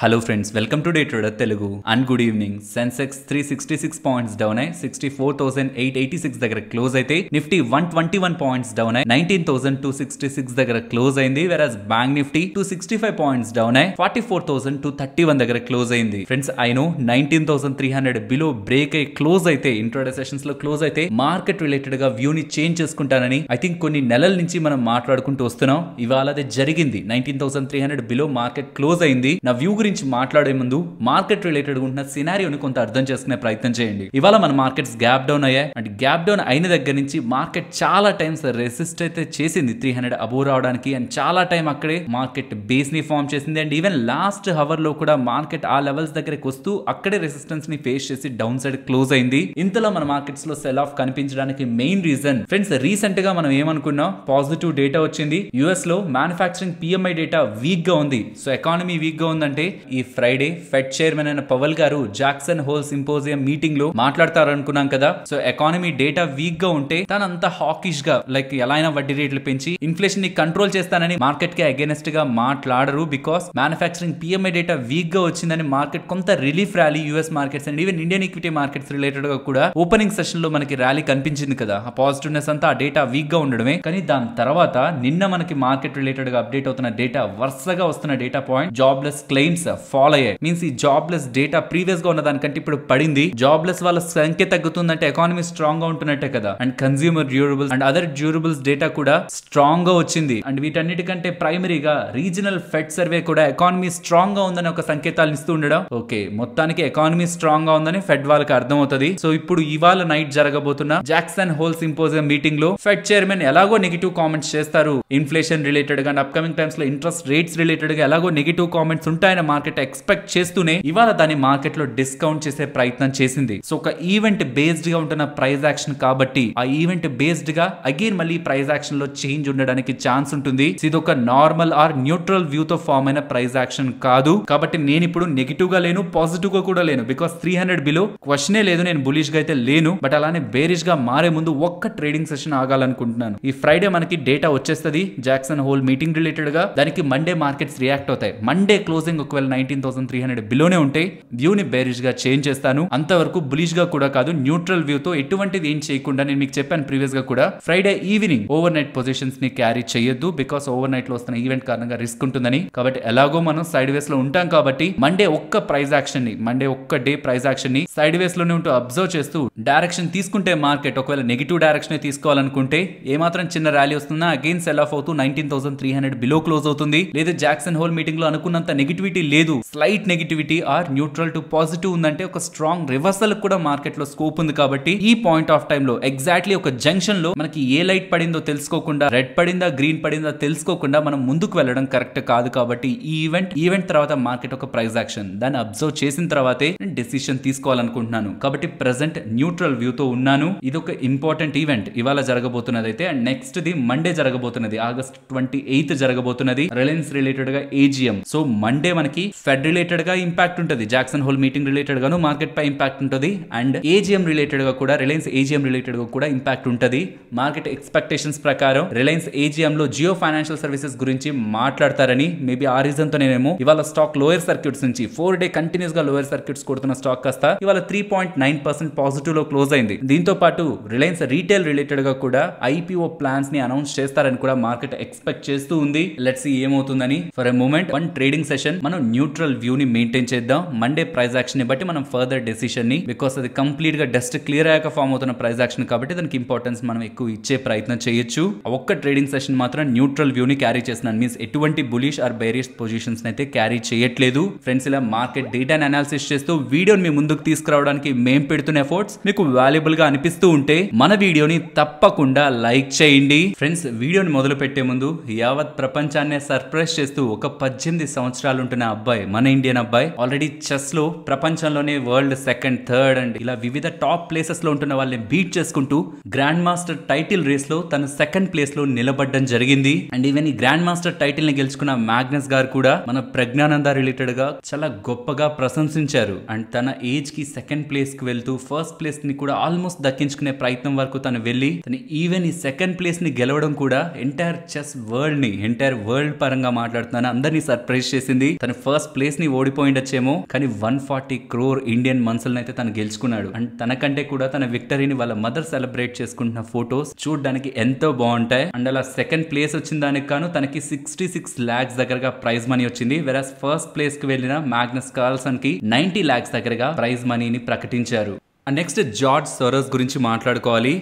hello friends welcome to day trader Telugu and good evening Sensex three sixty six points down అయి sixty four thousand eight eighty six దగ్గర close అయితే Nifty one twenty one points down అయి nineteen thousand two sixty six దగ్గర close అయింది వెరాజ్ bank Nifty two sixty five points down అయి forty four thousand two thirty one దగ్గర close అయింది friends no nineteen thousand three hundred below break అయి close అయితే ఇంట్రోడే sessions లో క్లోజ్ అయితే మార్కెట్ రిలేటెడ్ గా వ్యూ ని చేంజ్ చేసుకుంటానని ఐ థింక్ కొన్ని నెలల నుంచి మనం మాట్లాడుకుంటూ వస్తున్నాం ఇవాళ అదే జరిగింది nineteen thousand three hundred below market close అయింది నా వ్యూ గురించి మాట్లాడే ముందు మార్కెట్ రిలేటెడ్ ఉంటున్న సినారియోని కొంత అర్థం చేసుకునే ప్రయత్నం చేయండి ఇవాళ మన మార్కెట్స్ గ్యాప్ డౌన్ అయ్యాయి అండ్ గ్యాప్ డౌన్ అయిన దగ్గర నుంచి మార్కెట్ చాలా టైమ్స్ రెసిస్ట్ అయితే చేసింది త్రీ హండ్రెడ్ అబోవ్ రావడానికి అండ్ చాలా టైం అక్కడే మార్కెట్ బేస్ ని ఫామ్ చేసింది అండ్ ఈవెన్ లాస్ట్ హవర్ లో కూడా మార్కెట్ ఆ లెవెల్స్ దగ్గరకు వస్తూ అక్కడే రెసిస్టెన్స్ ని ఫేస్ చేసి డౌన్ సైడ్ క్లోజ్ అయింది ఇంతలో మన మార్కెట్స్ లో సెల్ ఆఫ్ కనిపించడానికి మెయిన్ రీజన్ ఫ్రెండ్స్ రీసెంట్ గా మనం ఏమనుకున్నాం పాజిటివ్ డేటా వచ్చింది యుఎస్ లో మ్యానుఫాక్చరింగ్ పిఎంఐ డేటా వీక్ గా ఉంది సో ఎకానమీ వీక్ గా ఉందంటే ఈ ఫ్రైడే ఫెడ్ చైర్మన్ అయిన పవల్ గారు జాక్సన్ హోల్ సింపోజియం మీటింగ్ లో మాట్లాడతారనుకున్నాం కదా సో ఎకానమీ డేటా వీక్ గా ఉంటే తన అంత హాకిష్ గా లైక్ ఎలా అయినా వడ్డీ రేట్లు పెంచి ఇన్ఫ్లేషన్ ని కంట్రోల్ చేస్తానని మార్కెట్ కి అగేనెస్ట్ గా మాట్లాడరు because manufacturing PMI data weak గా వచ్చిందని మార్కెట్ కొంత relief rally US markets and even Indian equity markets related గా కూడా ఓపెనింగ్ సెషన్ లో మనకి ర్యాలీ కనిపించింది కదా ఆ పాజిటివ్నెస్ అంతా ఆ డేటా వీక్ గా ఉండడమే కానీ దాని తర్వాత నిన్న మనకి మార్కెట్ రిలేటెడ్ గా అప్డేట్ అవుతున్న డేటా వరుసగా వస్తున్న data point jobless claims names follow uh, అయ్యాయి మీన్స్ ఈ జాబ్లెస్ డేటా ప్రీవియస్ గా ఉన్న దానికంటే ఇప్పుడు పడింది జాబ్లెస్ వాళ్ళ సంఖ్య తగ్గుతుందంటే ఎకానమీ స్ట్రాంగ్ గా ఉంటున్నట్టే కదా and consumer durables and other durables data కూడా స్ట్రాంగ్ గా వచ్చింది అండ్ వీటన్నిటికంటే ప్రైమరీగా రీజనల్ ఫెడ్ సర్వే కూడా ఎకానమీ స్ట్రాంగ్ గా ఉందని ఒక సంకేతాలు ఇస్తూ ఉండడం ఓకే మొత్తానికి ఎకానమీ స్ట్రాంగ్ గా ఉందని ఫెడ్ వాళ్ళకి అర్థం అవుతుంది సో ఇప్పుడు ఇవాళ నైట్ జరగబోతున్న జాక్సన్ హోల్ సింపోజియం మీటింగ్ లో ఫెడ్ చైర్మన్ ఎలాగో నెగిటివ్ కామెంట్స్ చేస్తారు ఇన్ఫ్లేషన్ రిలేటెడ్ గా అండ్ అప్కమింగ్ టైమ్స్ లో ఇంట్రెస్ట్ రేట్స్ రిలేటెడ్ గా ఎలాగో నెగిటివ్ కామెంట్స్ ఉంటాయని మార్కెట్ ఎక్స్పెక్ట్ చేస్తూనే ఇవాళ దాని మార్కెట్ లో డిస్కౌంట్ చేసే ప్రయత్నం చేసింది సో ఒక ఈవెంట్ బేస్డ్ గా ఉంటున్న ప్రైజ్ యాక్షన్ కాబట్టి ఆ ఈవెంట్ బేస్డ్ గా అగైన్ మళ్ళీ ప్రైజ్ యాక్షన్ లో చేంజ్ ఉండడానికి ఛాన్స్ ఉంటుంది ఇది ఒక నార్మల్ ఆర్ న్యూట్రల్ వ్యూ తో ఫామ్ అయిన ప్రైజ్ యాక్షన్ కాదు కాబట్టి నేను ఇప్పుడు నెగిటివ్ గా లేను పాజిటివ్ గా కూడా లేను బికాస్ త్రీ హండ్రెడ్ బిలో క్వశ్చనే లేదు నేను బులిష్ గా అయితే లేను బట్ అలానే బేరిష్ గా మారే ముందు ఒక్క ట్రేడింగ్ సెషన్ ఆగాలనుకుంటున్నాను ఈ ఫ్రైడే మనకి డేటా వచ్చేస్తుంది జాక్సన్ హోల్ మీటింగ్ రిలేటెడ్ గా దానికి మండే మార్కెట్స్ రియాక్ట్ అవుతాయి మండే క్లోజింగ్ ఒక well nineteen thousand three hundred బిలోనే ఉంటాయి వ్యూని గా చేంజ్ చేస్తాను అంతవరకు గా కూడా కాదు న్యూట్రల్ వ్యూ తో ఎటువంటిది ఏం చేయకుండా నేను మీకు చెప్పాను ప్రీవియస్ గా కూడా Friday evening over night positions ని క్యారీ చేయొద్దు బికాస్ ఓవర్ నైట్ లో వస్తున్న ఈవెంట్ కారణంగా రిస్క్ ఉంటుందని కాబట్టి ఎలాగో మనం సైడ్ వేస్ లో ఉంటాం కాబట్టి మండే ఒక్క ప్రైజ్ యాక్షన్ ని మండే ఒక్క డే ప్రైజ్ యాక్షన్ ని సైడ్ వేస్ లోనే ఉంటూ అబ్జర్వ్ చేస్తూ డైరెక్షన్ తీసుకుంటే మార్కెట్ ఒకవేళ నెగిటివ్ డైరెక్షన్ తీసుకోవాలనుకుంటే ఏమాత్రం చిన్న ర్యాలీ వస్తుందా అగైన్ సెల్ ఆఫ్ అవుతూ nineteen thousand three hundred below close అవుతుంది లేదా జాక్సన్ హోల్ మీటింగ్ లో అనుకున్నంత నెగిటివిటీ లేదు slight negativity or neutral to positive ఉందంటే ఒక స్ట్రాంగ్ రివర్సల్ కూడా మార్కెట్ లో స్కోప్ ఉంది కాబట్టి ఈ పాయింట్ ఆఫ్ టైం లో ఎగ్జాక్ట్లీ ఒక జంక్షన్ లో మనకి ఏ లైట్ పడిందో తెలుసుకోకుండా రెడ్ పడిందా గ్రీన్ పడిందా తెలుసుకోకుండా మనం ముందుకు వెళ్ళడం కరెక్ట్ కాదు కాబట్టి ఈ ఈవెంట్ ఈవెంట్ తర్వాత మార్కెట్ ఒక ప్రైస్ యాక్షన్ దాన్ని అబ్జర్వ్ చేసిన తర్వాతే నేను డెసిషన్ తీసుకోవాలనుకుంటున్నాను కాబట్టి ప్రెసెంట్ న్యూట్రల్ వ్యూ తో ఉన్నాను ఇది ఒక ఇంపార్టెంట్ ఈవెంట్ ఇవాళ జరగబోతున్నది అయితే అండ్ నెక్స్ట్ ది మండే జరగబోతున్నది ఆగస్ట్ ట్వంటీ ఎయిత్ జరగబోతున్నది రిలయన్స్ రిలేటెడ్ గా ఏజిఎం సో మండే మనకి మనకి ఫెడ్ రిలేటెడ్ గా ఇంపాక్ట్ ఉంటుంది జాక్సన్ హోల్ మీటింగ్ రిలేటెడ్ గాను మార్కెట్ పై ఇంపాక్ట్ ఉంటుంది అండ్ ఏజిఎం రిలేటెడ్ గా కూడా రిలయన్స్ ఏజిఎం రిలేటెడ్ గా కూడా ఇంపాక్ట్ ఉంటుంది మార్కెట్ ఎక్స్పెక్టేషన్స్ ప్రకారం రిలయన్స్ ఏజిఎం లో జియో ఫైనాన్షియల్ సర్వీసెస్ గురించి మాట్లాడతారని మేబీ ఆ రీజన్ తో నేనేమో ఇవాళ స్టాక్ లోయర్ సర్క్యూట్స్ నుంచి ఫోర్ డే కంటిన్యూస్ గా లోయర్ సర్క్యూట్స్ కొడుతున్న స్టాక్ కాస్త ఇవాళ three point nine percent positive లో క్లోజ్ అయింది దీంతో పాటు రిలయన్స్ రీటైల్ రిలేటెడ్ గా కూడా ఐపీఓ ప్లాన్స్ ని అనౌన్స్ చేస్తారని కూడా మార్కెట్ ఎక్స్పెక్ట్ చేస్తూ ఉంది లెట్స్ ఏమవుతుందని for a moment one trading session మనం న్యూట్రల్ వ్యూని మెయింటైన్ చేద్దాం మండే ప్రైజ్ యాక్షన్ బట్టి మనం ఫర్దర్ డెసిషన్ని బికాస్ అది కంప్లీట్గా డస్ట్ క్లియర్ అయ్యాక ఫామ్ అవుతున్న ప్రైజ్ యాక్షన్ కాబట్టి దానికి ఇంపార్టెన్స్ మనం ఎక్కువ ఇచ్చే ప్రయత్నం చేయొచ్చు ఒక్క ట్రేడింగ్ సెషన్ మాత్రం న్యూట్రల్ వ్యూని క్యారీ చేస్తున్నాను మీన్స్ ఎటువంటి బులిష్ ఆర్ బెరియస్ పొజిషన్స్ అయితే క్యారీ చేయట్లేదు ఫ్రెండ్స్ ఇలా మార్కెట్ డేటా అనాలిసిస్ చేస్తూ వీడియోని మీ ముందుకు తీసుకురావడానికి మేము పెడుతున్న ఎఫర్ట్స్ మీకు వాల్యుబుల్ గా అనిపిస్తూ ఉంటే మన వీడియోని తప్పకుండా లైక్ చేయండి ఫ్రెండ్స్ వీడియోని మొదలు పెట్టే ముందు యావత్ ప్రపంచాన్ని సర్ప్రైజ్ చేస్తూ ఒక పద్దెనిమిది సంవత్సరాలు ఉంటున్న అబ్బాయి మన ఇండియన్ అబ్బాయి ఆల్రెడీ చెస్ లో ప్రపంచంలోనే వరల్డ్ సెకండ్ థర్డ్ అండ్ ఇలా వివిధ టాప్ ప్లేసెస్ లో ఉంటున్న వాళ్ళని బీట్ చేసుకుంటూ గ్రాండ్ మాస్టర్ టైటిల్ రేస్ లో తన సెకండ్ ప్లేస్ లో నిలబడడం జరిగింది అండ్ ఈవెన్ ఈ గ్రాండ్ మాస్టర్ టైటిల్ ని గెలుచుకున్న మ్యాగ్నస్ గారు కూడా మన ప్రజ్ఞానంద రిలేటెడ్ గా చాలా గొప్పగా ప్రశంసించారు అండ్ తన ఏజ్ కి సెకండ్ ప్లేస్ కి వెళ్తూ ఫస్ట్ ప్లేస్ ని కూడా ఆల్మోస్ట్ దక్కించుకునే ప్రయత్నం వరకు తను వెళ్ళి తను ఈవెన్ ఈ సెకండ్ ప్లేస్ ని గెలవడం కూడా ఎంటైర్ చెస్ వరల్డ్ ని ఎంటైర్ వరల్డ్ పరంగా మాట్లాడుతున్నాను అందరినీ సర్ప్రైజ్ చేసింది తన ఫస్ట్ ప్లేస్ ని ఓడిపోయిండొచ్చేమో కానీ వన్ ఫార్టీ క్రోర్ ఇండియన్ మన్సులను అయితే తను గెలుచుకున్నాడు అండ్ తనకంటే కూడా తన విక్టరీని వాళ్ళ మదర్ సెలబ్రేట్ చేసుకుంటున్న ఫొటోస్ చూడడానికి ఎంతో బాగుంటాయి అండ్ అలా సెకండ్ ప్లేస్ వచ్చిన దానికి కాను తనకి సిక్స్టీ సిక్స్ లాక్స్ దగ్గరగా ప్రైజ్ మనీ వచ్చింది వెరాస్ ఫస్ట్ ప్లేస్ కి వెళ్ళిన మ్యాగ్నస్ కార్ల్సన్ కి నైన్టీ ల్యాక్స్ దగ్గరగా ప్రైజ్ మనీని ప్రకటించారు నెక్స్ట్ జార్జ్ సొరస్ గురించి మాట్లాడుకోవాలి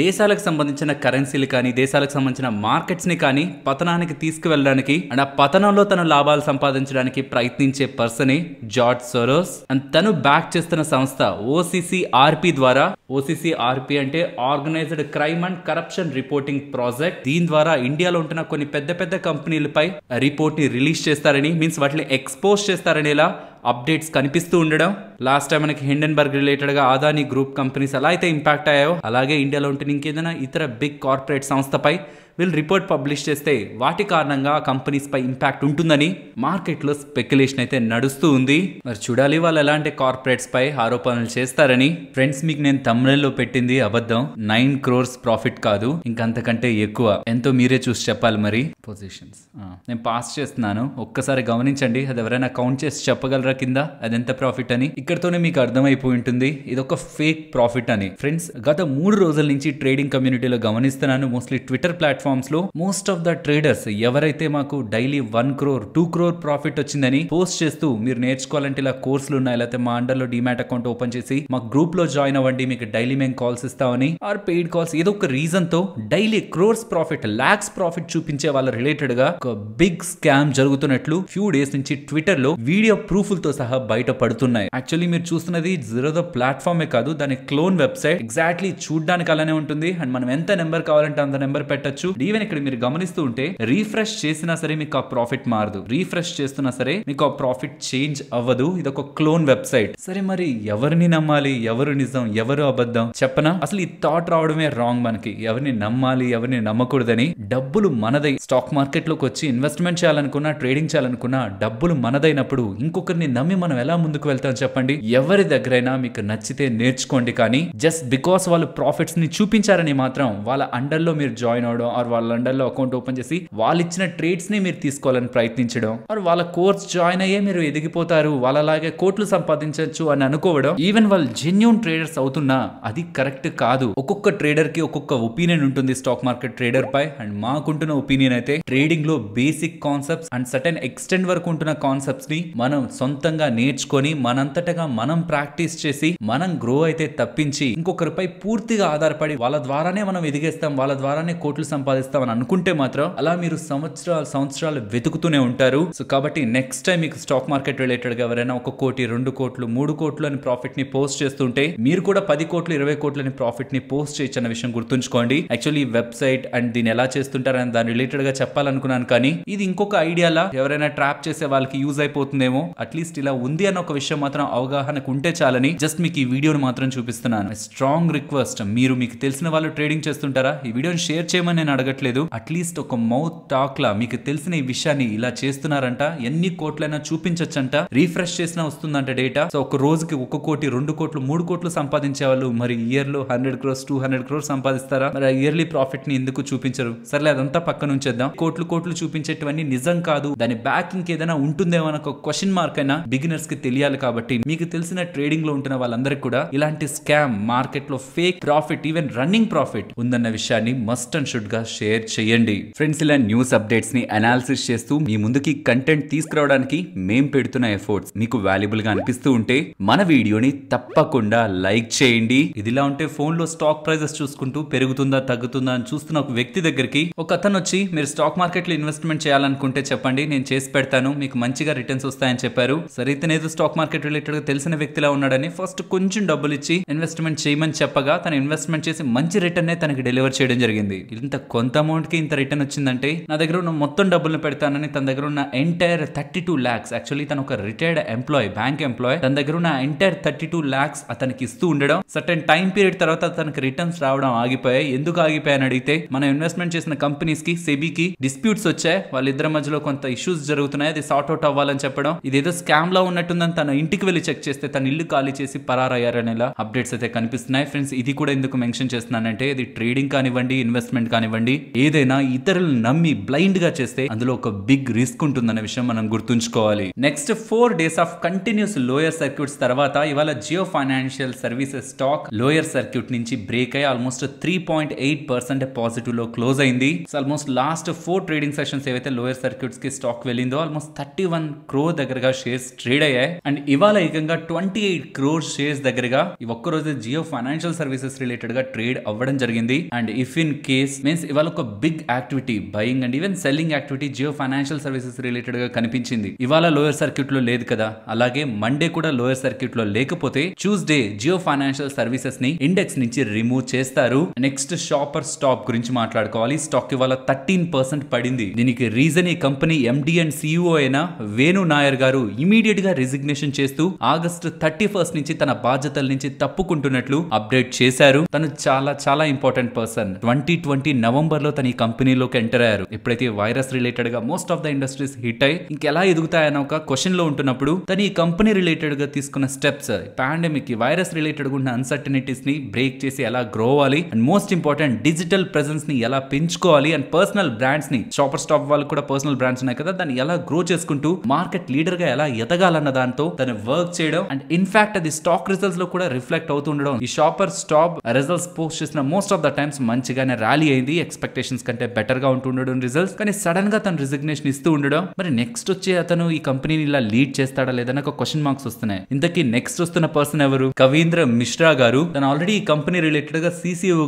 దేశాలకు సంబంధించిన కరెన్సీలు కానీ దేశాలకు సంబంధించిన మార్కెట్స్ని కానీ పతనానికి తీసుకువెళ్ళడానికి అండ్ ఆ పతనంలో తన లాభాలు సంపాదించడానికి ప్రయత్నించే పర్సనే జార్జ్ సోరోస్ అండ్ తను బ్యాక్ చేస్తున్న సంస్థ ఓసీసీఆర్పి ద్వారా ఓసీసీఆర్పి అంటే organised crime and corruption reporting project దీని ద్వారా ఇండియాలో ఉంటున్న కొన్ని పెద్ద పెద్ద కంపెనీలపై రిపోర్ట్ని రిలీజ్ చేస్తారని మీన్స్ వాటిని ఎక్స్పోజ్ చేస్తారనేలా అప్డేట్స్ కనిపిస్తూ ఉండడం లాస్ట్ టైం మనకి రిలేటెడ్ రిలేటెడ్గా ఆదాని గ్రూప్ కంపెనీస్ ఎలా అయితే ఇంపాక్ట్ అయ్యాయో అలాగే ఇండియాలో ఉంటున్న ఇంకేదైనా ఇతర బిగ్ కార్పొరేట్ సంస్థపై వీళ్ళు రిపోర్ట్ పబ్లిష్ చేస్తే వాటి కారణంగా కంపెనీస్పై ఇంపాక్ట్ ఉంటుందని మార్కెట్లో స్పెక్యులేషన్ అయితే నడుస్తూ ఉంది మరి చూడాలి వాళ్ళు ఎలాంటి కార్పొరేట్స్పై ఆరోపణలు చేస్తారని ఫ్రెండ్స్ మీకు నేను తమిళంలో పెట్టింది అబద్ధం నైన్ క్రోర్స్ ప్రాఫిట్ కాదు ఇంకంతకంటే ఎక్కువ ఎంతో మీరే చూసి చెప్పాలి మరి పొజిషన్స్ నేను పాస్ చేస్తున్నాను ఒక్కసారి గమనించండి అది ఎవరైనా కౌంట్ చేసి చెప్పగలరా కింద అది ఎంత ప్రాఫిట్ అని ఇక్కడతోనే మీకు అర్థమైపోయి ఉంటుంది ఇది ఒక ఫేక్ ప్రాఫిట్ అని ఫ్రెండ్స్ గత మూడు రోజుల నుంచి ట్రేడింగ్ కమ్యూనిటీలో గమనిస్తున్నాను మోస్ట్లీ ట్విట్టర్ ప్లాట్ఫామ్ లో మోస్ట్ ఆఫ్ ద ట్రేడర్స్ ఎవరైతే మాకు daily one crore two crore profit వచ్చిందని పోస్ట్ చేస్తూ మీరు నేర్చుకోవాలంటే ఇలా కోర్సులు ఉన్నాయి లేకపోతే మా అండర్ లో డిమాట్ అకౌంట్ ఓపెన్ చేసి మా గ్రూప్ లో జాయిన్ అవ్వండి మీకు డైలీ మేము కాల్స్ ఇస్తామని ఆర్ పెయిడ్ కాల్స్ ఏదో ఒక రీజన్ తో daily crores profit lakhs profit చూపించే వాళ్ళ రిలేటెడ్ గా ఒక బిగ్ స్కామ్ జరుగుతున్నట్లు ఫ్యూ డేస్ నుంచి ట్విట్టర్ లో వీడియో ప్రూఫ్లతో సహా బయట పడుతున్నాయి యాక్చువల్లీ మీరు చూస్తున్నది జీరోదో ప్లాట్ఫామే కాదు దాని క్లోన్ వెబ్సైట్ ఎగ్జాక్ట్లీ చూడడానికి అలానే ఉంటుంది అండ్ మనం ఎంత నెంబర్ కావాలంటే అంత నెంబర్ పెట్టచ్చు ఈవెన్ ఇక్కడ మీరు గమనిస్తూ ఉంటే రీఫ్రెష్ చేసినా సరే మీకు ఆ ప్రాఫిట్ మారదు రీఫ్రెష్ చేస్తున్నా సరే మీకు ఆ ప్రాఫిట్ చేంజ్ అవ్వదు ఇది ఒక క్లోన్ వెబ్సైట్ సరే మరి ఎవరిని నమ్మాలి ఎవరు నిజం ఎవరు అబద్ధం చెప్పనా అసలు ఈ థాట్ రావడమే రాంగ్ మనకి ఎవరిని నమ్మాలి ఎవరిని నమ్మకూడదని డబ్బులు మనదై స్టాక్ మార్కెట్ లోకి వచ్చి ఇన్వెస్ట్మెంట్ చేయాలనుకున్నా ట్రేడింగ్ చేయాలనుకున్నా డబ్బులు మనదైనప్పుడు ఇంకొకరిని నమ్మి మనం ఎలా ముందుకు వెళ్తాం చెప్పండి ఎవరి దగ్గరైనా మీకు నచ్చితే నేర్చుకోండి కానీ జస్ట్ బికాస్ వాళ్ళు ప్రాఫిట్స్ ని చూపించారని మాత్రం వాళ్ళ అండర్లో మీరు జాయిన్ అవడం ఆర్ వాళ్ళ లండన్లో అకౌంట్ ఓపెన్ చేసి వాళ్ళు ఇచ్చిన ట్రేడ్స్ ని మీరు తీసుకోవాలని ప్రయత్నించడం ఆర్ వాళ్ళ కోర్స్ జాయిన్ అయ్యే మీరు ఎదిగిపోతారు వాళ్ళలాగే కోట్లు సంపాదించవచ్చు అని అనుకోవడం ఈవెన్ వాళ్ళు జెన్యున్ ట్రేడర్స్ అవుతున్నా అది కరెక్ట్ కాదు ఒక్కొక్క ట్రేడర్ కి ఒక్కొక్క ఒపీనియన్ ఉంటుంది స్టాక్ మార్కెట్ ట్రేడర్ పై అండ్ మాకుంటున్న ఒపీనియన్ అయితే ట్రేడింగ్ లో basic concepts and certain extent వరకు ఉంటున్న కాన్సెప్ట్స్ ని మనం సొంతంగా నేర్చుకొని మనంతటగా మనం ప్రాక్టీస్ చేసి మనం గ్రో అయితే తప్పించి ఇంకొకరిపై పూర్తిగా ఆధారపడి వాళ్ళ ద్వారానే మనం ఎదిగేస్తాం వాళ్ళ ద్వారానే కోట్లు సంపాదించాం సంపాదిస్తామని అనుకుంటే మాత్రం అలా మీరు సంవత్సరాలు సంవత్సరాలు వెతుకుతూనే ఉంటారు సో కాబట్టి నెక్స్ట్ టైం మీకు స్టాక్ మార్కెట్ గా ఎవరైనా ఒక కోటి రెండు కోట్లు మూడు కోట్లు అని ప్రాఫిట్ ని పోస్ట్ చేస్తుంటే మీరు కూడా పది కోట్లు ఇరవై కోట్లు అని ని పోస్ట్ చేయొచ్చు అన్న విషయం గుర్తుంచుకోండి యాక్చువల్లీ వెబ్సైట్ అండ్ దీన్ని ఎలా చేస్తుంటారని దాని గా చెప్పాలనుకున్నాను కానీ ఇది ఇంకొక ఐడియాలా ఎవరైనా ట్రాప్ చేసే వాళ్ళకి యూజ్ అయిపోతుందేమో అట్లీస్ట్ ఇలా ఉంది అన్న ఒక విషయం మాత్రం అవగాహనకు ఉంటే చాలని జస్ట్ మీకు ఈ వీడియోను మాత్రం చూపిస్తున్నాను స్ట్రాంగ్ రిక్వెస్ట్ మీరు మీకు తెలిసిన వాళ్ళు ట్రేడింగ్ చేస్తుంటారా ఈ వీడియోని షేర్ చేయమని నేను అడగట్లేదు అట్లీస్ట్ ఒక మౌత్ టాక్ లా మీకు తెలిసిన ఈ విషయాన్ని ఇలా చేస్తున్నారంట ఎన్ని కోట్లైనా చూపించచ్చంట రీఫ్రెష్ చేసినా వస్తుందంట డేటా సో ఒక రోజుకి ఒక కోటి రెండు కోట్లు మూడు కోట్లు సంపాదించే వాళ్ళు మరి ఇయర్ లో hundred crores two hundred crores సంపాదిస్తారా మరి ఇయర్లీ ప్రాఫిట్ ని ఎందుకు చూపించరు సరే అదంతా పక్క ఉంచేద్దాం కోట్లు కోట్లు చూపించేటివన్నీ నిజం కాదు దాని బ్యాకింగ్ ఏదైనా ఉంటుందేమో ఒక క్వశ్చన్ మార్క్ అయినా బిగినర్స్ కి తెలియాలి కాబట్టి మీకు తెలిసిన ట్రేడింగ్ లో ఉంటున్న వాళ్ళందరికీ కూడా ఇలాంటి స్కామ్ మార్కెట్ లో fake profit even running profit ఉందన్న విషయాన్ని మస్ట్ అండ్ షుడ్ గా షేర్ చేయండి ఫ్రెండ్స్ ఇలా న్యూస్ అప్డేట్స్ ని అనాలిసిస్ చేస్తూ మీ ముందుకి కంటెంట్ తీసుకురావడానికి మేం పెడుతున్న ఎఫర్ట్స్ మీకు వాల్యుబుల్ గా అనిపిస్తూ ఉంటే మన వీడియోని తప్పకుండా లైక్ చేయండి ఇదిలా ఉంటే ఫోన్ లో స్టాక్ ప్రైజెస్ చూసుకుంటూ పెరుగుతుందా తగ్గుతుందా అని చూస్తున్న ఒక వ్యక్తి దగ్గరికి ఒక అతను వచ్చి మీరు స్టాక్ మార్కెట్ లో ఇన్వెస్ట్మెంట్ చేయాలనుకుంటే చెప్పండి నేను చేసి పెడతాను మీకు మంచిగా రిటర్న్స్ వస్తాయని చెప్పారు సరే స్టాక్ మార్కెట్ రిలేటెడ్ గా తెలిసిన వ్యక్తిలా ఉన్నాడని ఫస్ట్ కొంచెం డబ్బులు ఇచ్చి ఇన్వెస్ట్మెంట్ చేయమని చెప్పగా తన ఇన్వెస్ట్మెంట్ చేసి మంచి రిటర్న్ తనకి డెలివర్ చేయడం జరిగింది ఇంత కొంత అమౌంట్కి ఇంత రిటర్న్ వచ్చిందంటే నా దగ్గర ఉన్న మొత్తం డబ్బులు పెడతానని తన దగ్గర ఉన్న entire thirty two lakhs actually తను ఒక రిటైర్డ్ ఎంప్లాయ్ బ్యాంక్ ఎంప్లాయ్ తన దగ్గర ఉన్న ఎంటైర్ థర్టీ టూ ల్యాక్స్ అతనికి ఇస్తూ ఉండడం సర్టెన్ టైం పీరియడ్ తర్వాత తనకి రిటర్న్స్ రావడం ఆగిపోయాయి ఎందుకు ఆగిపోయాయని అడిగితే మనం ఇన్వెస్ట్మెంట్ చేసిన కంపెనీస్ కి సెబీకి డిస్ప్యూట్స్ వచ్చాయి వాళ్ళిద్దరి మధ్యలో కొంత ఇష్యూస్ జరుగుతున్నాయి అది సార్ట్ అవుట్ అవ్వాలని చెప్పడం ఇది ఏదో స్కామ్ లో ఉన్నట్టుందని తన ఇంటికి వెళ్ళి చెక్ చేస్తే తన ఇల్లు ఖాళీ చేసి పరారయ్యారనేలా అప్డేట్స్ అయితే కనిపిస్తున్నాయి ఫ్రెండ్స్ ఇది కూడా ఎందుకు మెన్షన్ చేస్తున్నానంటే ఇది ట్రేడింగ్ కానివ్వండి ఇన్వెస్ట్మెంట్ కానివ్వండి చేయండి ఏదైనా ఇతరులను నమ్మి బ్లైండ్ గా చేస్తే అందులో ఒక బిగ్ రిస్క్ ఉంటుందనే విషయం మనం గుర్తుంచుకోవాలి next four days of continuous lower circuits తర్వాత ఇవాళ Jio financial services stock lower circuit నుంచి బ్రేక్ అయ్యి almost three point eight percent positive లో క్లోజ్ అయింది almost last four trading sessions ఏవైతే లోయర్ సర్క్యూట్స్ కి స్టాక్ వెళ్ళిందో ఆల్మోస్ట్ థర్టీ వన్ క్రో దగ్గరగా షేర్స్ ట్రేడ్ అయ్యాయి అండ్ ఇవాళ ఏకంగా ట్వంటీ ఎయిట్ క్రోర్ షేర్స్ దగ్గరగా ఈ ఒక్కరోజు జియో ఫైనాన్షియల్ సర్వీసెస్ రిలేటెడ్ గా ట్రేడ్ అవ్వడం జరిగింది and if in case means ఇవాళ ఒక big activity buying and even selling activity Jio financial services related గా కనిపించింది ఇవాళ లోయర్ సర్క్యూట్ లో లేదు కదా అలాగే మండే కూడా లోయర్ సర్క్యూట్ లో లేకపోతే ట్యూస్డే జియో ఫైనాన్షియల్ సర్వీసెస్ ని ఇండెక్స్ నుంచి రిమూవ్ చేస్తారు నెక్స్ట్ షాపర్ స్టాప్ గురించి మాట్లాడుకోవాలి స్టాక్ ఇవాళ థర్టీన్ పర్సెంట్ పడింది దీనికి రీజన్ ఈ కంపెనీ ఎండి అండ్ సిఇఓ అయిన వేణు నాయర్ గారు ఇమీడియట్ గా రిజిగ్నేషన్ చేస్తూ ఆగస్ట్ థర్టీ ఫస్ట్ నుంచి తన బాధ్యతల నుంచి తప్పుకుంటున్నట్లు అప్డేట్ చేశారు తను చాలా చాలా important person twenty twenty November నవంబర్లో తన ఈ కంపెనీలోకి ఎంటర్ అయ్యారు ఎప్పుడైతే వైరస్ రిలేటెడ్ గా most of the industries hit అయ్యి ఇంకెలా ఎదుగుతాయన్న ఒక క్వశ్చన్ లో ఉంటున్నప్పుడు తను ఈ కంపెనీ రిలేటెడ్ గా తీసుకున్న స్టెప్స్ పాండమిక్ వైరస్ రిలేటెడ్ ఉన్న అన్సర్టనిటీస్ ని బ్రేక్ చేసి ఎలా గ్రో అవ్వాలి and most important digital presence ని ఎలా పెంచుకోవాలి అండ్ పర్సనల్ బ్రాండ్స్ ని షాపర్ స్టాప్ వాళ్ళు కూడా పర్సనల్ బ్రాండ్స్ ఉన్నాయి కదా దాన్ని ఎలా గ్రో చేసుకుంటూ మార్కెట్ లీడర్ గా ఎలా ఎదగాలన్న దాంతో తన వర్క్ చేయడం అండ్ ఇన్ఫాక్ట్ అది స్టాక్ రిజల్ట్స్ లో కూడా రిఫ్లెక్ట్ అవుతుండడం ఈ షాపర్ స్టాప్ రిజల్ట్స్ పోస్ట్ చేసిన మోస్ట్ ఆఫ్ ద టైమ్స్ మంచిగానే ర్యాలీ అయింది ఎక్స్పెక్టేషన్స్ కంటే బెటర్ గా ఉంటుండడం రిజల్ట్స్ కానీ సడన్ గా తన రిజిగ్నేషన్ ఇస్తూ ఉండడం మరి నెక్స్ట్ వచ్చే అతను ఈ కంపెనీని ఇలా లీడ్ చేస్తాడా లేదని ఒక క్వశ్చన్ మార్క్స్ వస్తున్నాయి ఇంతకీ నెక్స్ట్ వస్తున్న పర్సన్ ఎవరు కవీంద్ర మిశ్రా గారు తను ఆల్రెడీ ఈ కంపెనీ రిలేటెడ్ గా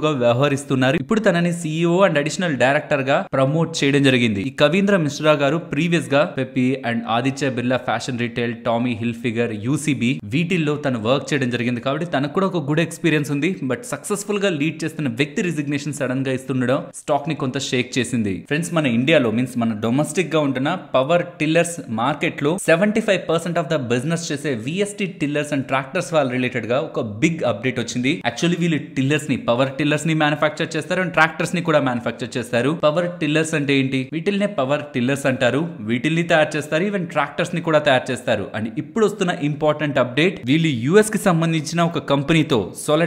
గా వ్యవహరిస్తున్నారు ఇప్పుడు తనని సిఇఓ అండ్ అడిషనల్ డైరెక్టర్ గా ప్రమోట్ చేయడం జరిగింది ఈ కవీంద్ర మిశ్రా గారు ప్రీవియస్ గా Pepe and Aditya Birla fashion retail Tommy Hilfiger UCB వీటిల్లో తను వర్క్ చేయడం జరిగింది కాబట్టి తనకు కూడా ఒక గుడ్ ఎక్స్పీరియన్స్ ఉంది బట్ సక్సెస్ఫుల్ గా లీడ్ చేస్తున్న వ్యక్తి రిజిగ్నేషన్ సడన్ గా ఇస్తుండడం స్టాక్ ని కొంత షేక్ చేసింది ఫ్రెండ్స్ మన ఇండియాలో మీన్స్ మన డొమెస్టిక్ గా ఉంటున్న పవర్ టిల్లర్స్ మార్కెట్ లో seventy five percent of the business చేసే విఎస్టీ టిల్లర్స్ అండ్ ట్రాక్టర్స్ వాళ్ళ రిలేటెడ్ గా ఒక బిగ్ అప్డేట్ వచ్చింది యాక్చువల్లీ వీళ్ళు టిల్లర్స్ ని పవర్ టిల్లర్స్ ని మ్యానుఫ్యాక్చర్ చేస్తారు అండ్ ట్రాక్టర్స్ ని కూడా మ్యానుఫ్యాక్చర్ చేస్తారు పవర్ టిల్లర్స్ అంటే ఏంటి వీటిల్నే పవర్ టిల్లర్స్ అంటారు వీటిల్ని తయారు చేస్తారు ఈవెన్ ట్రాక్టర్స్ ని కూడా తయారు చేస్తారు అండ్ ఇప్పుడు వస్తున్న ఇంపార్టెంట్ అప్డేట్ వీళ్ళు యుఎస్ కి సంబంధించిన ఒక కంపెనీతో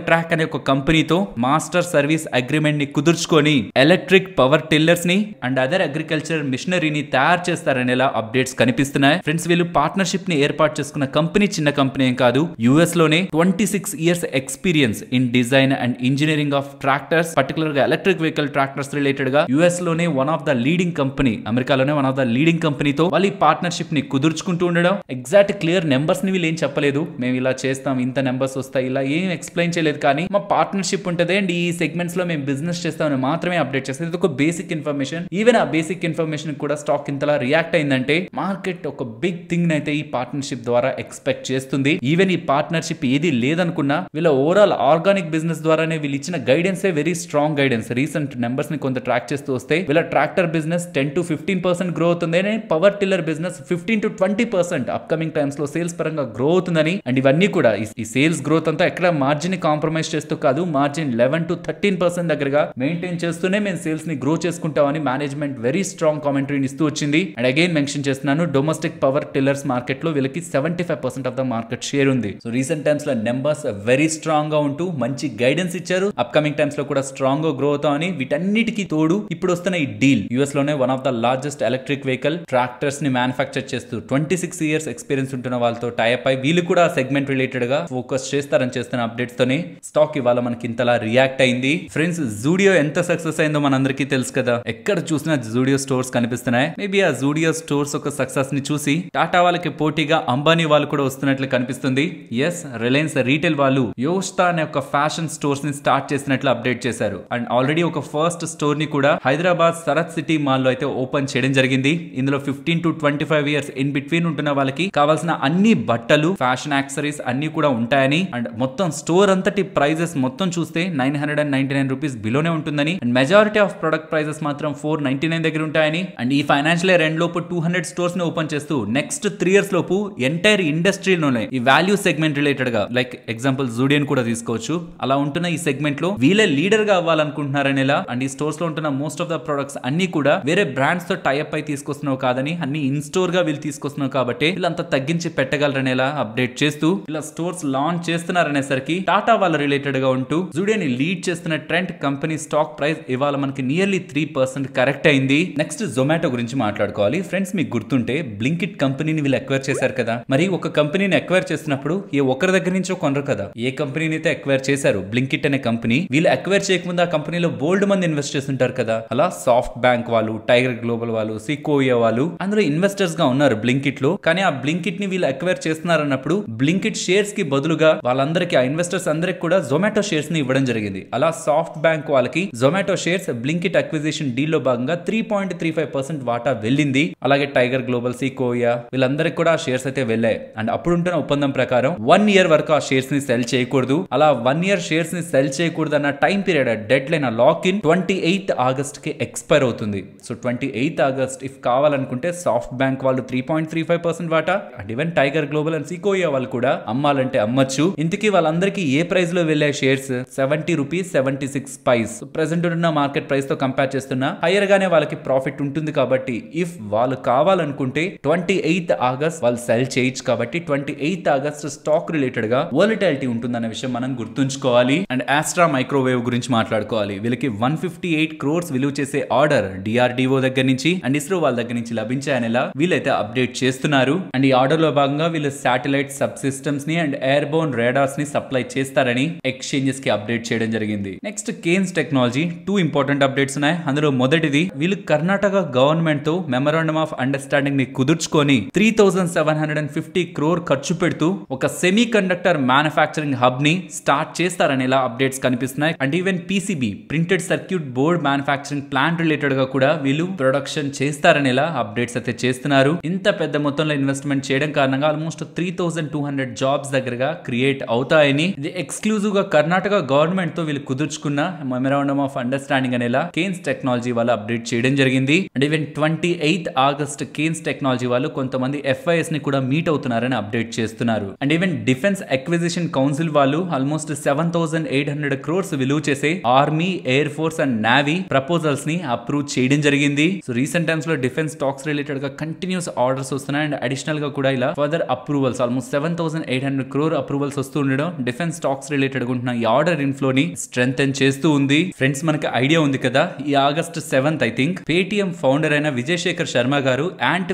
ట్రాక్ అనే ఒక కంపెనీతో మాస్టర్ సర్వీస్ అగ్రిమెంట్ ని కుదుర్చుకొని ఎలక్ట్రిక్ పవర్ టిల్లర్స్ ని అండ్ అదర్ అగ్రికల్చర్ మిషనరీని తయారు చేస్తారనేలా అప్డేట్స్ కనిపిస్తున్నాయి ఫ్రెండ్స్ వీళ్ళు పార్ట్నర్షిప్ ని ఏర్పాటు చేసుకున్న కంపెనీ చిన్న కంపెనీ ఏం కాదు యుఎస్ లోనే twenty six years experience in design and engineering of tractors particular గా ఎలక్ట్రిక్ వెహికల్ ట్రాక్టర్స్ రిలేటెడ్ గా యుఎస్ లోనే one of the leading company అమెరికాలోనే వన్ ఆఫ్ ద లీడింగ్ కంపెనీతో వాళ్ళు ఈ పార్ట్నర్షిప్ ని కుదుర్చుకుంటూ ఉండడం ఎగ్జాక్ట్ క్లియర్ నెంబర్స్ ని వీళ్ళు ఏం చెప్పలేదు మేము ఇలా చేస్తాం ఇంత నెంబర్స్ వస్తాయి ఇలా ఏం ఎక్స్ప్లెయిన్ చేయలేదు కానీ మా పార్ట్నర్షిప్ ఉంటుంది అండ్ ఈ సెగ్మెంట్స్ లో మేము బిజినెస్ చేస్తామని మాత్రమే అప్డేట్ చేస్తారు ఇది ఒక బేసిక్ ఇన్ఫర్మేషన్ ఈవెన్ ఆ బేసిక్ ఇన్ఫర్మేషన్ కూడా స్టాక్ ఇంతలా రియాక్ట్ అయిందంటే మార్కెట్ ఒక బిగ్ థింగ్ అయితే ఈ పార్ట్నర్షిప్ ద్వారా ఎక్స్పెక్ట్ చేస్తుంది ఈవెన్ ఈ పార్ట్నర్షిప్ ఏది లేదనుకున్నా వీళ్ళ ఓవరాల్ ఆర్గానిక్ బిజినెస్ ద్వారానే వీళ్ళు ఇచ్చిన guidance very strong guidance recent numbers ని కొంత ట్రాక్ చేస్తూ వస్తే వీళ్ళ tractor business ten to fifteen percent grow అవుతుందని power tiller business fifteen to twenty percent upcoming times లో సేల్స్ పరంగా గ్రో అవుతుందని అండ్ ఇవన్నీ కూడా ఈ సేల్స్ గ్రోత్ అంతా ఎక్కడ మార్జిన్ కాంప్రమైజ్ చేస్తూ కాదు margin eleven to thirteen percent దగ్గరగా మెయింటైన్ చేస్తూ చేస్తూనే మేము ని గ్రో చేసుకుంటామని మేనేజ్మెంట్ వెరీ స్ట్రాంగ్ కామెంటరీని ఇస్తూ వచ్చింది అండ్ అగైన్ మెన్షన్ చేస్తున్నాను డొమెస్టిక్ పవర్ టిల్లర్స్ లో వీళ్ళకి seventy five percent of the market share ఉంది సో రీసెంట్ లో నెంబర్స్ వెరీ స్ట్రాంగ్ గా ఉంటూ మంచి గైడెన్స్ ఇచ్చారు అప్కమింగ్ లో కూడా గా గ్రో అని వీటన్నిటికీ తోడు ఇప్పుడు వస్తున్న ఈ డీల్ లోనే one of the largest electric vehicle tractors ని మ్యానుఫ్యాక్చర్ చేస్తూ ట్వంటీ సిక్స్ ఇయర్స్ ఎక్స్పీరియన్స్ ఉంటున్న వాళ్ళతో టైప్ అయి వీళ్ళు కూడా సెగ్మెంట్ రిలేటెడ్ గా ఫోకస్ చేస్తారని చేస్తున్న అప్డేట్స్ తోనే స్టాక్ ఇవాళ మనకి ఇంతలా రియాక్ట్ అయింది ఫ్రెండ్స్ జూడియో ఎంత సక్సెస్ అయిందో మనందరికీ తెలుసు కదా ఎక్కడ చూసినా జూడియో స్టోర్స్ కనిపిస్తున్నాయి మేబీ ఆ జూడియో స్టోర్స్ ఒక సక్సెస్ ని చూసి టాటా వాళ్ళకి పోటీగా అంబానీ వాళ్ళు కూడా వస్తున్నట్లు కనిపిస్తుంది ఎస్ రిలయన్స్ రీటైల్ వాళ్ళు యోస్తా అనే ఒక ఫ్యాషన్ స్టోర్స్ ని స్టార్ట్ చేసినట్లు అప్డేట్ చేశారు అండ్ ఆల్రెడీ ఒక ఫస్ట్ స్టోర్ ని కూడా హైదరాబాద్ సరత్ సిటీ మాల్ లో అయితే ఓపెన్ చేయడం జరిగింది ఇందులో fifteen to twenty five years in between ఉంటున్న వాళ్ళకి కావాల్సిన అన్ని బట్టలు ఫ్యాషన్ యాక్సరీస్ అన్ని కూడా ఉంటాయని అండ్ మొత్తం స్టోర్ అంతటి ప్రైజెస్ మొత్తం చూస్తే nine hundred and ninety nine rupees బిలోనే ఉంటుందని and measure majority of product prices మాత్రం ఫోర్ నైన్టీ నైన్ దగ్గర ఉంటాయని అండ్ ఈ ఫైనాన్షియల్ ఇయర్ ఎండ్ లోపు టూ హండ్రెడ్ స్టోర్స్ ని ఓపెన్ చేస్తూ నెక్స్ట్ త్రీ ఇయర్స్ లోపు ఎంటైర్ ఇండస్ట్రీలోనే ఈ వాల్యూ సెగ్మెంట్ రిలేటెడ్ గా లైక్ ఎగ్జాంపుల్ జూడియన్ కూడా తీసుకోవచ్చు అలా ఉంటున్న ఈ సెగ్మెంట్ లో వీళ్ళే లీడర్ గా అవ్వాలనుకుంటున్నారనేలా అండ్ ఈ స్టోర్స్ లో ఉంటున్న మోస్ట్ ఆఫ్ ద ప్రొడక్ట్స్ అన్ని కూడా వేరే బ్రాండ్స్ తో టైప్ అయి తీసుకొస్తున్నావు కాదని అన్ని ఇన్ స్టోర్ గా వీళ్ళు తీసుకొస్తున్నావు కాబట్టి వీళ్ళంతా తగ్గించి పెట్టగలరనేలా అప్డేట్ చేస్తూ ఇలా స్టోర్స్ లాంచ్ చేస్తున్నారనేసరికి టాటా వాళ్ళ రిలేటెడ్ గా ఉంటూ జూడియన్ లీడ్ చేస్తున్న ట్రెండ్ కంపెనీ స్టాక్ ప్రైస్ ఇవ్వాలి ఇవాళ మనకి నియర్లీ త్రీ పర్సెంట్ కరెక్ట్ అయింది నెక్స్ట్ జొమాటో గురించి మాట్లాడుకోవాలి ఫ్రెండ్స్ మీకు గుర్తుంటే బ్లింకిట్ కంపెనీని వీళ్ళు ఎక్వైర్ చేశారు కదా మరి ఒక కంపెనీని ఎక్వైర్ చేసినప్పుడు ఏ ఒక్కరి దగ్గర నుంచో కొనరు కదా ఏ కంపెనీని అయితే ఎక్వైర్ చేశారు బ్లింకిట్ అనే కంపెనీ వీళ్ళు ఎక్వైర్ చేయకముందు ఆ కంపెనీలో బోల్డ్ మంది ఇన్వెస్ట్ చేస్తుంటారు కదా అలా సాఫ్ట్ బ్యాంక్ వాళ్ళు టైగర్ గ్లోబల్ వాళ్ళు సికోయా వాళ్ళు అందులో ఇన్వెస్టర్స్ గా ఉన్నారు బ్లింకిట్ లో కానీ ఆ బ్లింకిట్ ని వీళ్ళు ఎక్వైర్ చేస్తున్నారన్నప్పుడు బ్లింకిట్ షేర్స్ కి బదులుగా వాళ్ళందరికీ ఆ ఇన్వెస్టర్స్ అందరికి కూడా జొమాటో షేర్స్ ని ఇవ్వడం జరిగింది అలా సాఫ్ట్ బ్యాంక్ వాళ్ళకి జొమాటో షేర్స్ బ్లింకిట్ అక్విజిషన్ లో భాగంగా three point three five percent వాటా వెళ్ళింది అలాగే టైగర్ గ్లోబల్ సి కోయా వీళ్ళందరికీ కూడా షేర్స్ అయితే వెళ్ళాయి అండ్ అప్పుడుంటున్న ఒప్పందం ప్రకారం వన్ ఇయర్ వరకు ఆ షేర్స్ ని సెల్ చేయకూడదు అలా వన్ ఇయర్ షేర్స్ ని సెల్ చేయకూడదు అన్న time period deadline lock in twenty eighth August కి ఎక్స్పైర్ అవుతుంది so twenty eighth August if కావాలనుకుంటే సాఫ్ట్ బ్యాంక్ వాళ్ళు three point three five percent వాటా and even Tiger Global and Sequoia వాళ్ళు కూడా అమ్మాలంటే అమ్మచ్చు ఇంతకీ వాళ్ళందరికీ ఏ ప్రైస్ లో వెళ్ళే shares seventy rupees seventy six paise present ఉన్న మార్కెట్ ప్రైస్ తో కంపేర్ చేస్తున్నా గానే వాళ్ళకి ప్రాఫిట్ ఉంటుంది కాబట్టి ఇఫ్ వాళ్ళు కావాలనుకుంటే ట్వంటీ ఎయిత్ ఆగస్ట్ వాళ్ళు సెల్ చేయొచ్చు కాబట్టి twenty eighth August stock related గా ఉంటుంది ఉంటుందన్న విషయం మనం గుర్తుంచుకోవాలి అండ్ ఆస్ట్రా మైక్రోవేవ్ గురించి మాట్లాడుకోవాలి వీళ్ళకి వన్ ఫిఫ్టీ ఎయిట్ క్రోర్స్ విలువ చేసే ఆర్డర్ డిఆర్డిఓ దగ్గర నుంచి అండ్ ఇస్రో వాళ్ళ దగ్గర నుంచి లభించాయనేలా వీళ్ళైతే అప్డేట్ చేస్తున్నారు అండ్ ఈ ఆర్డర్ లో భాగంగా వీళ్ళు శాటిలైట్ సబ్ సిస్టమ్స్ ని అండ్ ఎయిర్బోన్ రేడార్స్ ని సప్లై చేస్తారని ఎక్స్చేంజెస్ కి అప్డేట్ చేయడం జరిగింది next Kaynes technology two important updates ఉన్నాయి అందులో మొదటిది వీళ్ళు కర్ణాటక గవర్నమెంట్ తో మెమరాండమ్ ఆఫ్ అండర్స్టాండింగ్ ని కుదుర్చుకొని three thousand seven hundred and fifty crore ఖర్చు పెడుతూ ఒక సెమీ కండక్టర్ మ్యానుఫ్యాక్చరింగ్ హబ్ ని స్టార్ట్ చేస్తారని ఇలా అప్డేట్స్ కనిపిస్తున్నాయి and even PCB printed circuit board manufacturing plant related గా కూడా వీళ్ళు ప్రొడక్షన్ చేస్తారని ఇలా అప్డేట్స్ అయితే చేస్తున్నారు ఇంత పెద్ద మొత్తంలో ఇన్వెస్ట్మెంట్ చేయడం కారణంగా almost three thousand two hundred jobs దగ్గరగా క్రియేట్ అవుతాయని ఇది ఎక్స్క్లూజివ్ గా కర్ణాటక గవర్నమెంట్ తో వీళ్ళు కుదుర్చుకున్న మెమరాండమ్ ఆఫ్ అండర్స్టాండింగ్ అండర్స్టాండింగ్ అనేలా కేన్స్ టెక్నాలజీ వాళ్ళు అప్డేట్ చేయడం జరిగింది and even twenty eighth August Kaynes technology వాళ్ళు కొంతమంది ఎఫ్ఐఎస్ ని కూడా మీట్ అవుతున్నారని అప్డేట్ చేస్తున్నారు and even defence acquisition council వాళ్ళు almost seven thousand eight hundred crores విలువ చేసే army air force and navy proposals ని అప్రూవ్ చేయడం జరిగింది సో రీసెంట్ టైమ్స్ లో డిఫెన్స్ స్టాక్స్ రిలేటెడ్ గా కంటిన్యూస్ ఆర్డర్స్ వస్తున్నాయి అండ్ అడిషనల్ గా కూడా ఇలా further approvals almost seven thousand eight hundred crore approvals వస్తూ ఉండడం డిఫెన్స్ స్టాక్స్ రిలేటెడ్ ఉంటున్న ఈ ఆర్డర్ ని స్ట్రెంగ్ చేస్తూ ఉంది ఫ్రెండ్స్ మనకి ఐడియా ఉంది కదా ఈ August seventh I think Paytm founder అయిన విజయశేఖర్ శర్మ గారు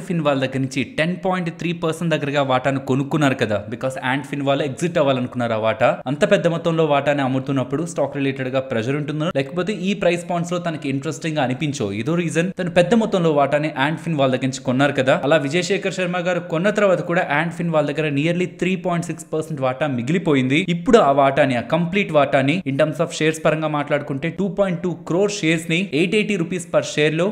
ఫిన్ వాళ్ళ దగ్గర నుంచి టెన్ పాయింట్ త్రీ పర్సెంట్ దగ్గరగా వాటాను కొనుక్కున్నారు కదా బికాస్ యాంట్ఫిన్ వాళ్ళు ఎగ్జిట్ అవ్వాలనుకున్నారు ఆ వాటా అంత పెద్ద మొత్తంలో వాటాని అమ్ముతున్నప్పుడు స్టాక్ రిలేటెడ్ గా ప్రెషర్ ఉంటుందో లేకపోతే ఈ ప్రైస్ పాయింట్స్ లో తనకి ఇంట్రెస్టింగ్ గా అనిపించో ఇదో రీజన్ తను పెద్ద మొత్తంలో వాటాని ఫిన్ వాళ్ళ దగ్గర నుంచి కొన్నారు కదా అలా విజయశేఖర్ శర్మ గారు కొన్న తర్వాత కూడా ఫిన్ వాళ్ళ దగ్గర nearly three point six percent వాటా మిగిలిపోయింది ఇప్పుడు ఆ వాటాని ఆ కంప్లీట్ వాటాని ఇన్ టర్మ్స్ ఆఫ్ షేర్స్ పరంగా మాట్లాడుకుంటే two point two crore shares ని eight eighty rupees per share లో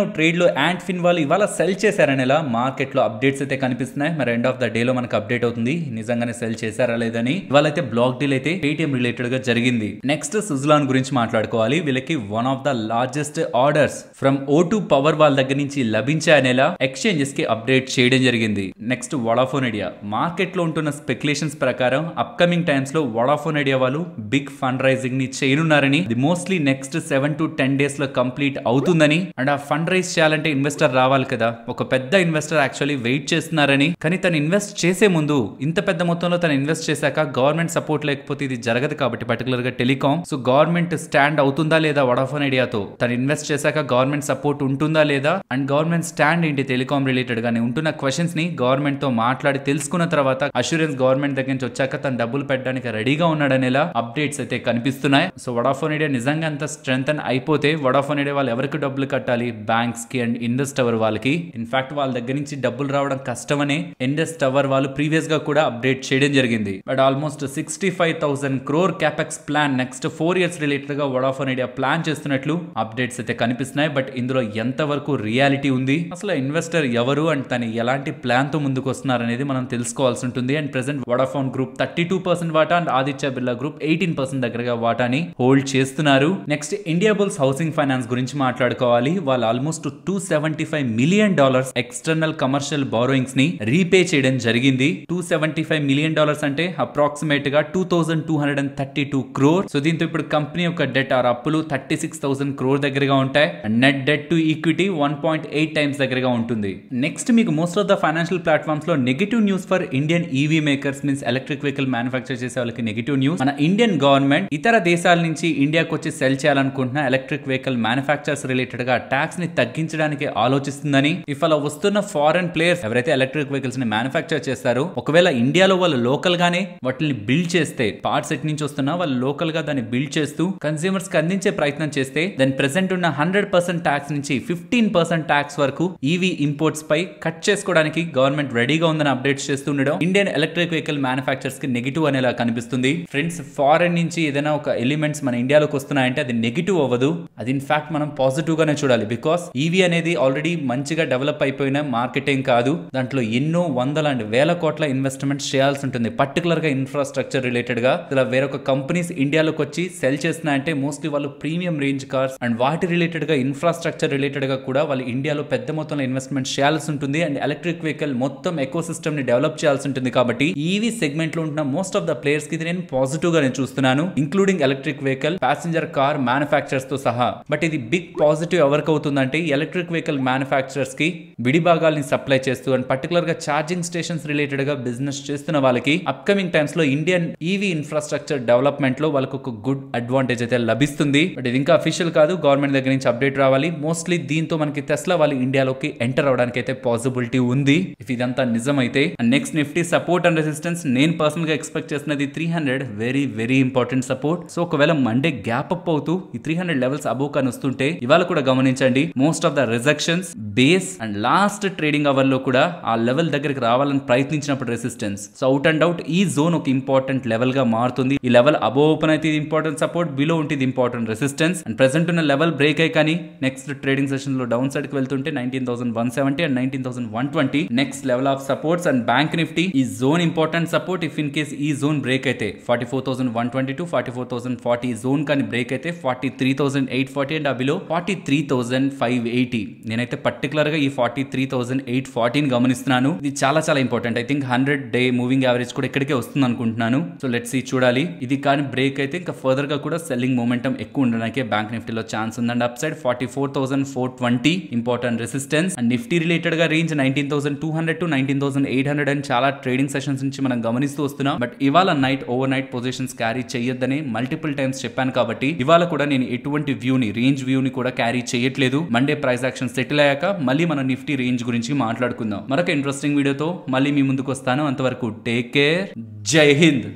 అవుట్ ట్రేడ్ లో అండ్ ఫిన్ వాళ్ళు ఇవాళ సెల్ చేశారని ఇలా మార్కెట్ లో అప్డేట్స్ అయితే కనిపిస్తున్నాయి మరి ఎండ్ ఆఫ్ ద డే లో మనకు అప్డేట్ అవుతుంది నిజంగానే సెల్ చేశారా లేదని ఇవాళ అయితే బ్లాక్ డీల్ అయితే పేటిఎం రిలేటెడ్ గా జరిగింది నెక్స్ట్ సుజలాన్ గురించి మాట్లాడుకోవాలి వీళ్ళకి one of the largest orders from O two power వాళ్ళ దగ్గర నుంచి లభించాయనేలా ఎక్స్చేంజెస్ కి అప్డేట్ చేయడం జరిగింది నెక్స్ట్ వడాఫోన్ ఐడియా మార్కెట్ లో ఉంటున్న స్పెక్యులేషన్స్ ప్రకారం అప్కమింగ్ టైమ్స్ లో వడాఫోన్ ఐడియా వాళ్ళు బిగ్ ఫండ్ రైజింగ్ ని చేయనున్నారని the mostly next seven to ten days లో కంప్లీట్ అవుతుందని అండ్ ఆ ఫండ్ రైజ్ చేయాలంటే ఇన్వెస్టర్ రావాలి కదా ఒక పెద్ద ఇన్వెస్టర్ యాక్చువల్లీ వెయిట్ చేస్తున్నారని కానీ తను ఇన్వెస్ట్ చేసే ముందు ఇంత పెద్ద మొత్తంలో తను ఇన్వెస్ట్ చేశాక గవర్నమెంట్ సపోర్ట్ లేకపోతే ఇది జరగదు కాబట్టి పర్టికులర్ గా టెలికాం సో గవర్నమెంట్ స్టాండ్ అవుతుందా లేదా వడాఫోన్ ఐడియాతో తను ఇన్వెస్ట్ చేశాక గవర్నమెంట్ సపోర్ట్ ఉంటుందా లేదా అండ్ గవర్నమెంట్ స్టాండ్ ఏంటి టెలికాం రిలేటెడ్ గానీ ఉంటున్న క్వశ్చన్స్ ని గవర్నమెంట్ తో మాట్లాడి తెలుసుకున్న తర్వాత అష్యూరెన్స్ గవర్నమెంట్ దగ్గర నుంచి వచ్చాక తను డబ్బులు పెట్టడానికి రెడీగా ఉన్నాడనేలా అప్డేట్స్ అయితే కనిపిస్తున్నాయి సో వడాఫోన్ ఐడియా నిజంగా అంత స్ట్రెంత్ ఇదంతా అయిపోతే వడాఫోన్ ఐడియా వాళ్ళు ఎవరికి డబ్బులు కట్టాలి బ్యాంక్స్ కి అండ్ ఇండస్ టవర్ వాళ్ళకి ఇన్ఫాక్ట్ వాళ్ళ దగ్గర నుంచి డబ్బులు రావడం కష్టమనే ఇండస్ టవర్ వాళ్ళు ప్రీవియస్ గా కూడా అప్డేట్ చేయడం జరిగింది but almost sixty five thousand crore capex plan next four years రిలేటెడ్గా వడాఫోన్ ఐడియా ప్లాన్ చేస్తున్నట్లు అప్డేట్స్ అయితే కనిపిస్తున్నాయి బట్ ఇందులో ఎంతవరకు రియాలిటీ ఉంది అసలు ఇన్వెస్టర్ ఎవరు అండ్ తను ఎలాంటి ప్లాన్ తో ముందుకు వస్తున్నారు అనేది మనం తెలుసుకోవాల్సి ఉంటుంది and present Vodafone group thirty two percent వాటా and Aditya Birla group eighteen percent దగ్గరగా వాటాని హోల్డ్ చేస్తున్నారు next Indiabulls housing finance గురించి మాట్లాడుకోవాలి వాళ్ళు almost two seventy five million dollars external commercial borrowings ని రీపే చేయడం జరిగింది two seventy five million dollars అంటే అప్రాక్సిమేట్ గా two thousand two hundred and thirty two crore so దీంతో ఇప్పుడు కంపెనీ యొక్క డెట్ ఆర్ అప్పులు థర్టీ సిక్స్ థౌసండ్ క్రోర్ దగ్గరగా ఉంటాయి net debt to equity one point eight times దగ్గరగా ఉంటుంది నెక్స్ట్ మీకు most of the financial platforms లో negative news for Indian EV makers means electric vehicle manufacture చేసే వాళ్ళకి నెగిటివ్ న్యూస్ మన ఇండియన్ గవర్నమెంట్ ఇతర దేశాల నుంచి ఇండియాకు వచ్చి సెల్ చేయాలని చేయాలనుకుంటున్న ఎలక్ట్రిక్ వెహికల్ మ్యానుఫ్యాక్చర్స్ రిలేటెడ్ గా ట్యాక్స్ ని తగ్గించడానికి ఆలోచిస్తుందని ఇఫ్ అలా వస్తున్న ఫారెన్ ప్లేయర్స్ ఎవరైతే ఎలక్ట్రిక్ వెహికల్స్ ని మ్యానుఫ్యాక్చర్ చేస్తారో ఒకవేళ ఇండియాలో వాళ్ళు లోకల్ గానే వాటిని బిల్డ్ చేస్తే పార్ట్స్ ఎట్ నుంచి వస్తున్నా వాళ్ళు లోకల్ గా దాన్ని బిల్డ్ చేస్తూ కన్స్యూమర్స్ కి అందించే ప్రయత్నం చేస్తే దాని ప్రెసెంట్ ఉన్న హండ్రెడ్ పర్సెంట్ ట్యాక్స్ నుంచి ఫిఫ్టీన్ పర్సెంట్ ట్యాక్స్ వరకు ఈవీ ఇంపోర్ట్స్ పై కట్ చేసుకోవడానికి గవర్నమెంట్ రెడీగా ఉందని అప్డేట్స్ చేస్తుండడం ఇండియన్ ఎలక్ట్రిక్ వెహికల్ మ్యానుఫ్యాక్చర్స్ కి నెగిటివ్ అనేలా కనిపిస్తుంది ఫ్రెండ్స్ ఫారెన్ నుంచి ఏదైనా ఒక ఎలిమెంట్స్ మన ఇండియాలోకి వస్తున్నాయంటే అది నెగిటివ్ నెగిటివ్ అవ్వదు అది ఇన్ఫ్యాక్ట్ మనం పాజిటివ్గానే చూడాలి బికాస్ ఈవీ e అనేది ఆల్రెడీ మంచిగా డెవలప్ అయిపోయిన మార్కెటింగ్ కాదు దాంట్లో ఎన్నో వందల అండ్ వేల కోట్ల ఇన్వెస్ట్మెంట్ చేయాల్సి ఉంటుంది పర్టికులర్గా ఇన్ఫ్రాస్ట్రక్చర్ రిలేటెడ్గా ఇలా వేరొక కంపెనీస్ ఇండియాలోకి వచ్చి సెల్ చేసిన అంటే మోస్ట్లీ వాళ్ళు ప్రీమియం రేంజ్ కార్స్ అండ్ వాటి రిలేటెడ్గా ఇన్ఫ్రాస్ట్రక్చర్ రిలేటెడ్ గా కూడా వాళ్ళు ఇండియాలో పెద్ద మొత్తంలో ఇన్వెస్ట్మెంట్ చేయాల్సి ఉంటుంది అండ్ ఎలక్ట్రిక్ వెహికల్ మొత్తం ఎకో ని డెవలప్ చేయాల్సి ఉంటుంది కాబట్టి ఈవీ e సెగ్మెంట్ లో ఉంటున్న మోస్ట్ ఆఫ్ ద ప్లేయర్స్ కి నేను పాజిటివ్ గా నేను చూస్తున్నాను including electric vehicle passenger car manufacture తో సహా బట్ ఇది బిగ్ పాజిటివ్ ఎవరికి అవుతుందంటే ఎలక్ట్రిక్ వెహికల్ కి విడి భాగాల్ని సప్లై చేస్తూ అండ్ గా ఛార్జింగ్ స్టేషన్స్ గా బిజినెస్ చేస్తున్న వాళ్ళకి అప్కమింగ్ లో ఇండియన్ ఈవీ ఇన్ఫ్రాస్ట్రక్చర్ డెవలప్మెంట్ లో వాళ్ళకు ఒక గుడ్ అడ్వాంటేజ్ అయితే లభిస్తుంది బట్ ఇది ఇంకా అఫీషియల్ కాదు గవర్నమెంట్ దగ్గర నుంచి అప్డేట్ రావాలి మోస్ట్లీ దీంతో మనకి టెస్లా వాళ్ళు ఇండియాలోకి ఎంటర్ అవడానికి అయితే పాసిబిలిటీ ఉంది ఇఫ్ ఇదంతా నిజమైతే next Nifty support and resistance నేను పర్సనల్గా ఎక్స్పెక్ట్ చేస్తున్నది three hundred very very important support so ఒకవేళ మండే గ్యాప్ అప్ అవుతూ ఈ త్రీ హండ్రెడ్ లెవెల్స్ అబోవ్ కానీ వస్తుంటే ఇవాళ కూడా గమనించండి most of the rejections base and last trading hour లో కూడా ఆ లెవెల్ దగ్గరికి రావాలని ప్రయత్నించినప్పుడు resistance so out and out ఈ జోన్ ఒక ఇంపార్టెంట్ లెవెల్ గా మారుతుంది ఈ లెవెల్ అబోవ్ ఓపెన్ అయితే ఇది ఇంపార్టెంట్ సపోర్ట్ బిలో ఉంటుంది ఇంపార్టెంట్ రెసిస్టెన్స్ అండ్ ప్రెసెంట్ ఉన్న లెవెల్ బ్రేక్ అయ్యి కానీ నెక్స్ట్ ట్రేడింగ్ సెషన్ లో డౌన్ సైడ్ కి వెళ్తుంటే nineteen thousand one seventy and nineteen thousand one twenty next level of supports and bank Nifty ఈ zone important support if in case ఈ zone break అయితే forty four thousand one twenty two forty four thousand forty zone కానీ break అయితే forty three thousand eight forty and ఆ below forty three thousand five eighty నేనైతే గా ఈ forty three thousand eight fourteen గమనిస్తున్నాను ఇది చాలా చాలా important I think hundred day moving average కూడా ఇక్కడికే వస్తుంది అనుకుంటున్నాను సో లెట్స్ ఈ చూడాలి ఇది కానీ బ్రేక్ అయితే ఇంకా ఫర్దర్ గా కూడా సెల్లింగ్ మూమెంటం ఎక్కువ ఉండడానికి బ్యాంక్ నిఫ్టీలో ఛాన్స్ ఉందండి up side forty four thousand four twenty important resistance and Nifty related గా range nineteen thousand two hundred to nineteen thousand eight hundred and చాలా ట్రేడింగ్ సెషన్స్ నుంచి మనం గమనిస్తూ వస్తున్నాం బట్ ఇవాళ night over night positions carry చేయొద్దని multiple times చెప్పాను కాబట్టి ఇవాళ కూడా నేను కానీ ఎటువంటి వ్యూని రేంజ్ వ్యూని కూడా క్యారీ చేయట్లేదు మండే ప్రైస్ యాక్షన్ సెటిల్ అయ్యాక మళ్ళీ మనం నిఫ్టీ రేంజ్ గురించి మాట్లాడుకుందాం మరొక ఇంట్రెస్టింగ్ వీడియోతో మళ్ళీ మీ ముందుకు వస్తాను అంతవరకు టేక్ కేర్ జై హింద్